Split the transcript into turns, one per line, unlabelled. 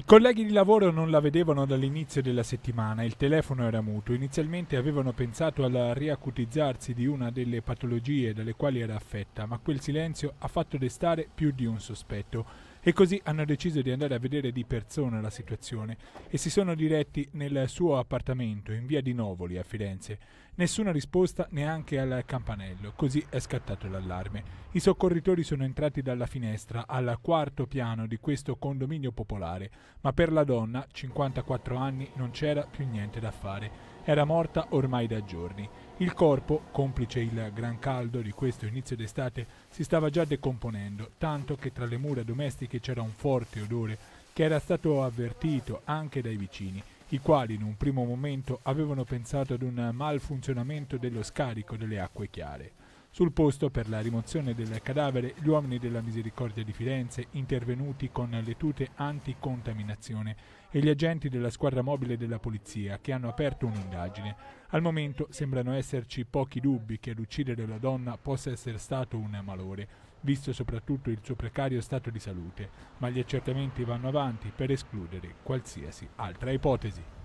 I colleghi di lavoro non la vedevano dall'inizio della settimana, il telefono era muto. Inizialmente avevano pensato al riacutizzarsi di una delle patologie dalle quali era affetta, ma quel silenzio ha fatto destare più di un sospetto e così hanno deciso di andare a vedere di persona la situazione e si sono diretti nel suo appartamento in via di Novoli a Firenze. Nessuna risposta neanche al campanello, così è scattato l'allarme. I soccorritori sono entrati dalla finestra al quarto piano di questo condominio popolare, ma per la donna, 54 anni, non c'era più niente da fare era morta ormai da giorni. Il corpo, complice il gran caldo di questo inizio d'estate, si stava già decomponendo, tanto che tra le mura domestiche c'era un forte odore che era stato avvertito anche dai vicini, i quali in un primo momento avevano pensato ad un malfunzionamento dello scarico delle acque chiare. Sul posto per la rimozione del cadavere gli uomini della Misericordia di Firenze intervenuti con le tute anticontaminazione e gli agenti della squadra mobile della polizia che hanno aperto un'indagine. Al momento sembrano esserci pochi dubbi che ad uccidere la donna possa essere stato un malore, visto soprattutto il suo precario stato di salute, ma gli accertamenti vanno avanti per escludere qualsiasi altra ipotesi.